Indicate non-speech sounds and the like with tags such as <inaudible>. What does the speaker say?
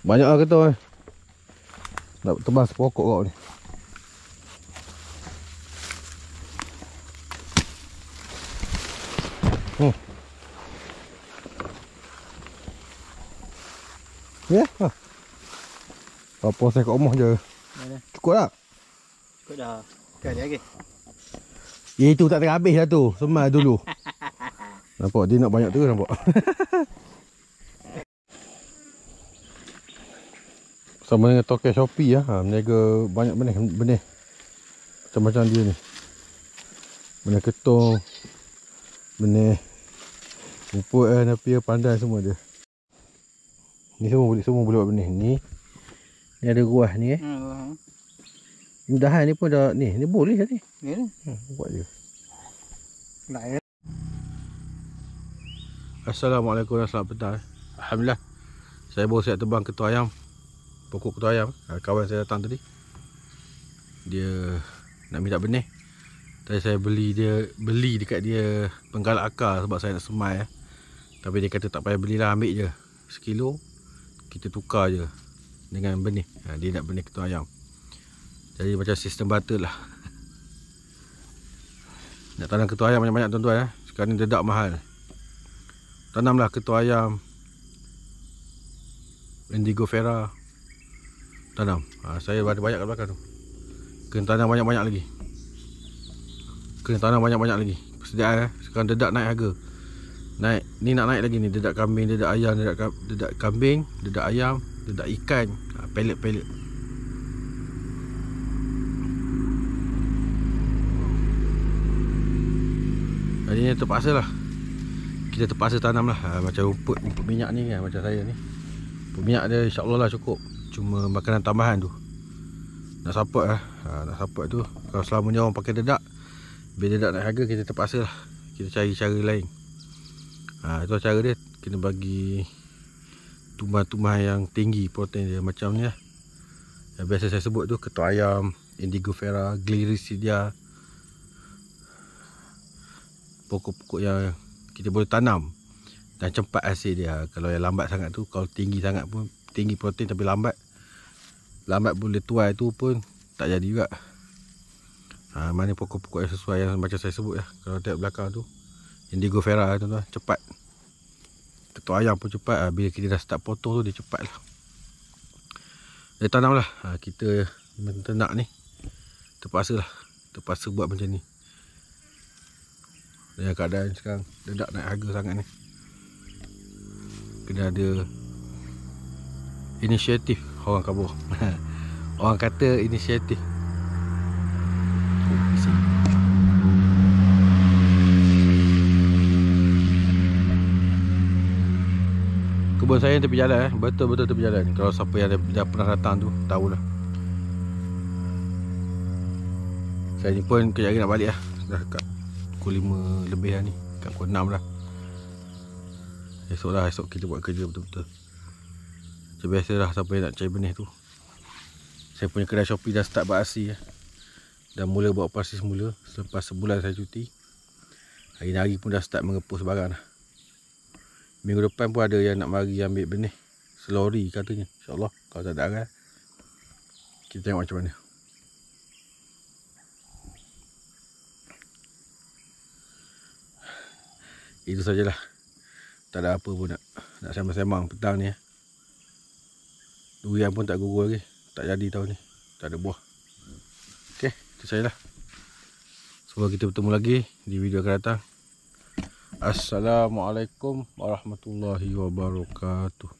Banyak lah kata eh. Nak tebang sepokok kau ni Hmm. Ya? Ha. Apa saya kat rumah je. Ya, ya. Cukup tak? Cukup dah. Kan dia lagi. Itu tak terhabis dah tu. Semal dulu. <laughs> nampak dia nak banyak terus nampak. <laughs> Sama dengan token Shopee lah. Ha, meniaga banyak benih. benih. Macam-macam dia ni. Benih ketung. Benih. Rupa eh, napia pandai semua dia. Ni semua boleh semua boleh buat benih. Ni. Ni ada ruah ni eh. Hmm. Mudahan ni pun dah ni. Ni boleh lah ni. Ni hmm, buat dia. Nak ya. Assalamualaikum dan selamat petang. Alhamdulillah. Saya baru siap tebang ketua ayam pokok kutu ayam ah, kawan saya datang tadi dia nak minta benih tadi saya beli dia beli dekat dia penggal akar sebab saya nak semai eh. tapi dia kata tak payah belilah ambil je sekilo kita tukar je dengan benih ah, dia nak benih ketua ayam jadi macam sistem batu lah <laughs> nak tanam ketua ayam banyak-banyak tuan-tuan eh. sekarang ni dedak mahal tanamlah ketua ayam indigo fera tanam ha, saya ada banyak kat belakang tu kena tanam banyak-banyak lagi kena tanam banyak-banyak lagi persediaan eh sekarang dedak naik harga naik ni nak naik lagi ni dedak kambing dedak ayam dedak dedak kambing dedak ayam dedak ikan ha, pelet-pelet Jadi ni terpaksa lah Kita terpaksa tanam lah ha, Macam rumput, minyak ni kan Macam saya ni Rumput minyak dia insyaAllah lah cukup Cuma makanan tambahan tu Nak support lah ha, Nak support tu Kalau selamanya orang pakai dedak Bila dedak nak harga kita terpaksa lah Kita cari cara lain ha, Itu cara dia Kena bagi Tumbuhan-tumbuhan yang tinggi protein dia Macam ni lah Yang biasa saya sebut tu Ketua ayam Indigo fera Glyricidia Pokok-pokok yang Kita boleh tanam Dan cepat hasil dia Kalau yang lambat sangat tu Kalau tinggi sangat pun Tinggi protein tapi lambat lambat boleh tuai tu pun tak jadi juga ha, mana pokok-pokok yang sesuai yang macam saya sebut ya. kalau tengok belakang tu indigo vera lah, tuan-tuan cepat tetua ayam pun cepat ha, bila kita dah start potong tu dia cepat lah dia tanam lah ha, kita menternak ni terpaksa lah terpaksa buat macam ni dengan keadaan sekarang dedak naik harga sangat ni kena ada inisiatif Orang kabur <laughs> Orang kata inisiatif Kebun saya tepi jalan eh. Betul-betul tepi jalan Kalau siapa yang dah pernah datang tu tahu lah. Saya ni pun kejap lagi nak balik lah Dah kat pukul 5 lebih lah ni Kat pukul 6 lah Esok lah esok kita buat kerja betul-betul So biasalah siapa yang nak cari benih tu Saya punya kedai Shopee dah start beraksi ya. Dah mula buat operasi semula Selepas sebulan saya cuti Hari-hari pun dah start mengepus barang lah. Minggu depan pun ada yang nak mari ambil benih Selori katanya InsyaAllah kalau tak ada arah Kita tengok macam mana Itu sajalah Tak ada apa pun nak Nak sembang-sembang petang ni ya. Durian pun tak gugur lagi. Tak jadi tahun ni. Tak ada buah. Okey, itu saya lah. Semoga kita bertemu lagi di video akan datang. Assalamualaikum warahmatullahi wabarakatuh.